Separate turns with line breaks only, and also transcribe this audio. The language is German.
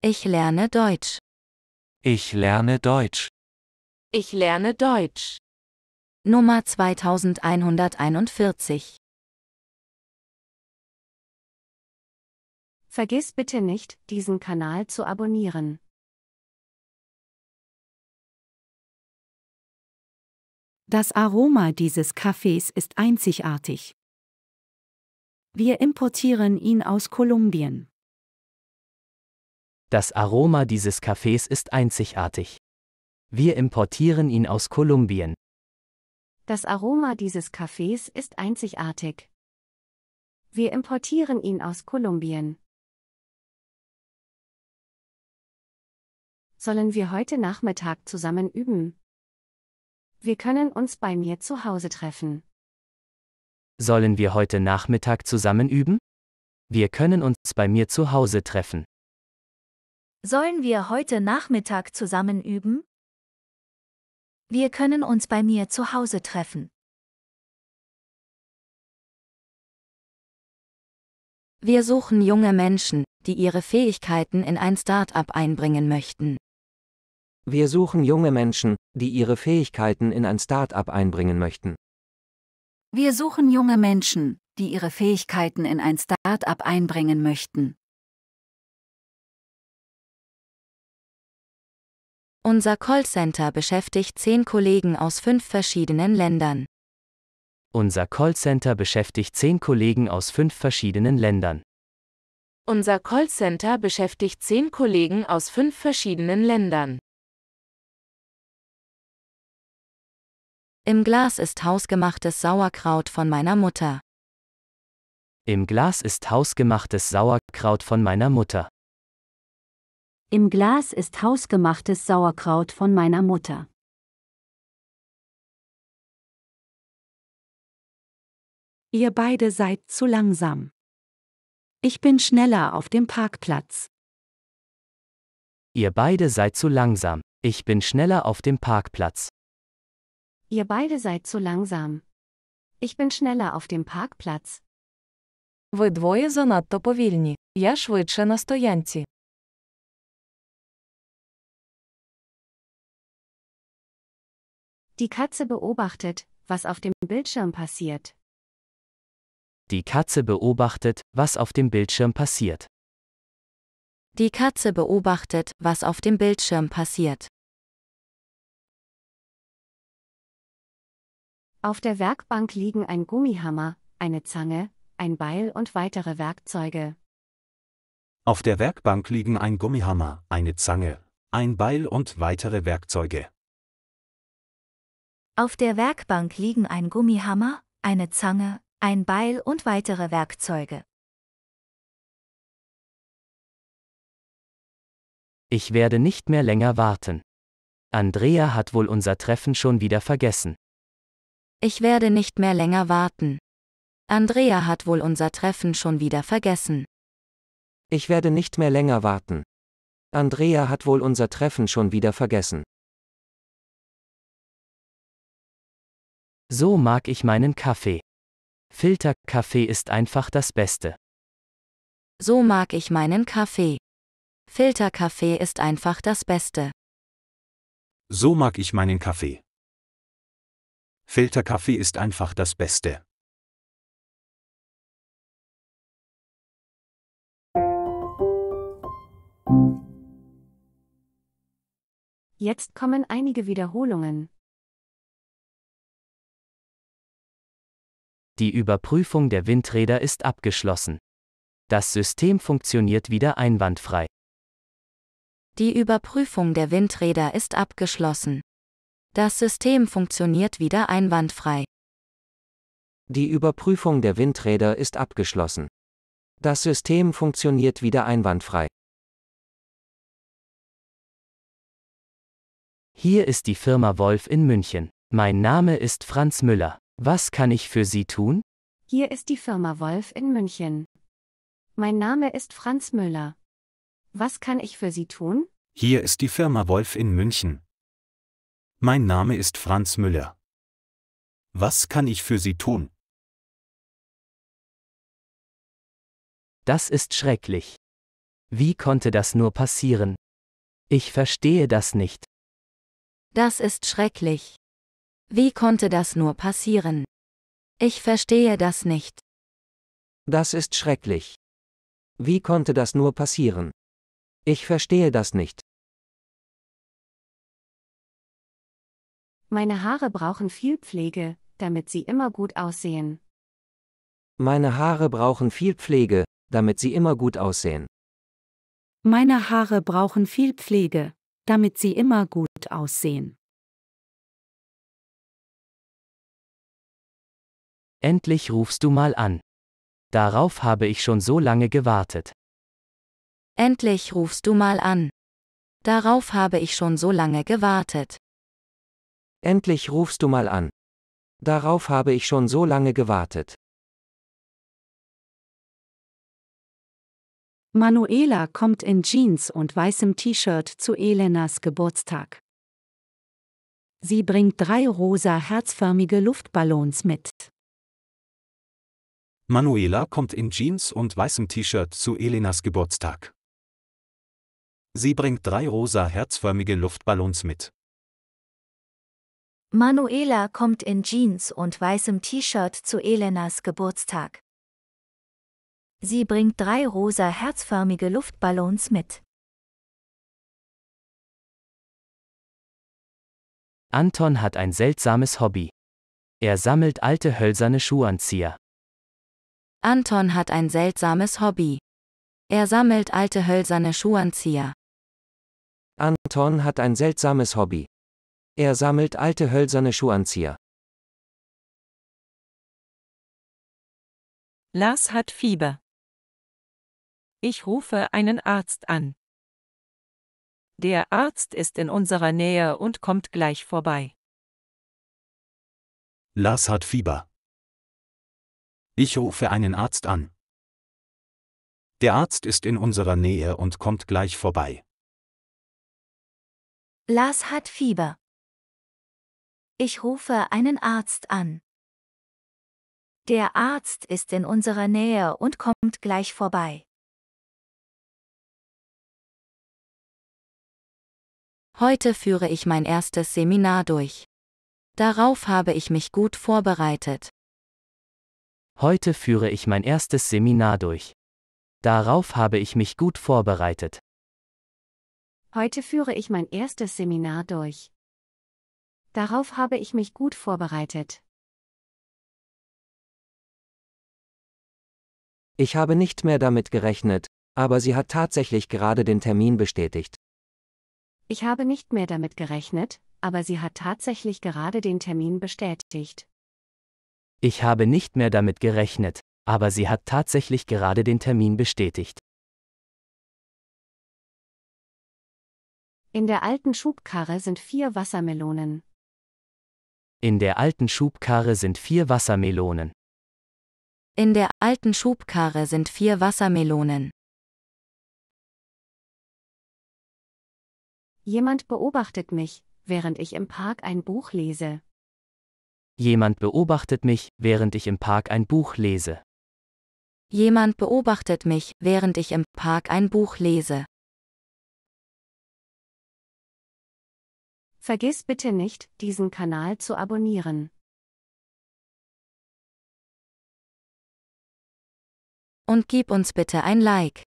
Ich lerne Deutsch.
Ich lerne Deutsch.
Ich lerne Deutsch. Nummer 2141. Vergiss bitte nicht, diesen Kanal zu abonnieren. Das Aroma dieses Kaffees ist einzigartig. Wir importieren ihn aus Kolumbien.
Das Aroma dieses Kaffees ist einzigartig. Wir importieren ihn aus Kolumbien.
Das Aroma dieses Kaffees ist einzigartig. Wir importieren
ihn aus Kolumbien.
Sollen wir heute Nachmittag zusammen üben? Wir können uns bei mir zu Hause treffen.
Sollen wir heute Nachmittag zusammen üben? Wir können uns bei mir zu Hause treffen.
Sollen wir heute Nachmittag zusammen üben? Wir können uns bei mir zu Hause treffen. Wir suchen junge Menschen, die ihre Fähigkeiten in ein Start-up einbringen möchten.
Wir suchen junge Menschen, die ihre Fähigkeiten in ein Start-up einbringen
möchten. Wir suchen junge Menschen, die ihre Fähigkeiten in ein Start-up einbringen möchten. Unser Callcenter beschäftigt zehn Kollegen aus fünf verschiedenen
Ländern. Unser Callcenter beschäftigt zehn Kollegen aus fünf verschiedenen Ländern. Unser Callcenter beschäftigt zehn Kollegen aus fünf verschiedenen
Ländern. Im Glas ist hausgemachtes Sauerkraut von meiner Mutter.
Im Glas ist hausgemachtes Sauerkraut von meiner Mutter.
Im Glas ist hausgemachtes Sauerkraut von meiner Mutter. Ihr beide seid zu langsam. Ich bin schneller auf dem Parkplatz.
Ihr beide seid zu langsam. Ich bin schneller auf dem Parkplatz.
Ihr beide seid zu langsam. Ich bin schneller auf dem Parkplatz. Ви двоє
занадто повільні. Я швидше на стоянці. Die Katze beobachtet,
was auf dem Bildschirm passiert.
Die Katze beobachtet, was auf dem Bildschirm passiert.
Die Katze beobachtet, was auf dem
Bildschirm passiert.
Auf der Werkbank liegen ein Gummihammer, eine Zange, ein Beil und weitere Werkzeuge.
Auf der Werkbank liegen ein Gummihammer, eine Zange, ein Beil und weitere Werkzeuge.
Auf der Werkbank liegen ein Gummihammer, eine Zange, ein Beil und weitere Werkzeuge.
Ich werde nicht
mehr länger warten. Andrea hat wohl unser Treffen schon wieder vergessen.
Ich werde nicht mehr länger warten. Andrea hat wohl unser Treffen schon wieder vergessen.
Ich werde nicht mehr länger warten. Andrea hat wohl
unser Treffen schon wieder vergessen.
So mag ich meinen Kaffee. Filterkaffee ist einfach das Beste.
So mag ich meinen Kaffee. Filterkaffee ist einfach das Beste.
So mag ich meinen Kaffee.
Filterkaffee ist einfach das Beste.
Jetzt kommen einige Wiederholungen.
Die Überprüfung der Windräder ist abgeschlossen. Das System funktioniert wieder einwandfrei.
Die Überprüfung der Windräder ist abgeschlossen. Das System funktioniert wieder einwandfrei.
Die Überprüfung der Windräder ist abgeschlossen. Das System funktioniert wieder einwandfrei.
Hier ist die Firma Wolf in München. Mein Name ist Franz Müller. Was kann ich für Sie tun?
Hier ist die Firma Wolf in München. Mein Name ist Franz Müller. Was kann ich für Sie tun?
Hier ist
die Firma Wolf in München. Mein Name ist Franz Müller.
Was kann ich für Sie tun?
Das ist schrecklich. Wie konnte das nur passieren? Ich verstehe das nicht.
Das ist schrecklich. Wie konnte das nur passieren? Ich verstehe das nicht.
Das ist schrecklich. Wie konnte das nur passieren? Ich verstehe das nicht.
Meine Haare brauchen viel Pflege,
damit sie immer gut aussehen.
Meine Haare brauchen viel Pflege, damit sie immer gut aussehen.
Meine Haare brauchen viel Pflege,
damit sie immer gut aussehen.
Endlich rufst du mal an. Darauf habe ich schon so lange gewartet.
Endlich rufst du mal an. Darauf habe ich schon so lange gewartet. Endlich rufst du mal an.
Darauf habe ich schon so lange gewartet.
Manuela kommt in Jeans und weißem T-Shirt zu Elenas Geburtstag. Sie bringt drei rosa herzförmige Luftballons mit.
Manuela kommt in Jeans und weißem T-Shirt zu Elenas Geburtstag. Sie bringt drei rosa herzförmige Luftballons mit.
Manuela kommt in Jeans und weißem T-Shirt zu Elenas Geburtstag. Sie bringt drei rosa herzförmige Luftballons mit.
Anton hat ein seltsames Hobby. Er sammelt alte hölzerne Schuhanzieher.
Anton hat ein seltsames Hobby. Er sammelt alte hölzerne Schuhanzieher.
Anton hat ein seltsames Hobby. Er sammelt alte hölzerne Schuhanzieher.
Lars hat Fieber.
Ich rufe einen Arzt an. Der Arzt ist in unserer Nähe und kommt gleich vorbei.
Lars hat Fieber. Ich rufe einen Arzt an. Der Arzt ist in unserer Nähe und kommt gleich vorbei.
Lars hat Fieber. Ich rufe einen Arzt an. Der Arzt ist in unserer Nähe und kommt gleich vorbei. Heute führe ich mein erstes Seminar durch. Darauf habe ich mich gut vorbereitet.
Heute führe ich mein erstes Seminar durch. Darauf habe ich mich gut vorbereitet.
Heute führe ich mein erstes Seminar durch. Darauf habe ich mich gut vorbereitet.
Ich habe nicht
mehr damit gerechnet, aber sie hat tatsächlich gerade den Termin bestätigt.
Ich habe nicht mehr damit gerechnet, aber sie hat tatsächlich gerade den Termin bestätigt.
Ich habe nicht mehr damit gerechnet, aber sie hat tatsächlich gerade den
Termin bestätigt.
In
der alten Schubkarre sind vier Wassermelonen.
In der alten Schubkarre sind vier Wassermelonen.
In der alten Schubkarre sind vier
Wassermelonen.
Jemand beobachtet mich, während ich im Park ein Buch lese.
Jemand beobachtet mich, während ich im Park ein Buch lese.
Jemand beobachtet
mich, während ich im Park ein Buch lese. Vergiss bitte nicht, diesen Kanal zu abonnieren. Und gib uns bitte ein Like.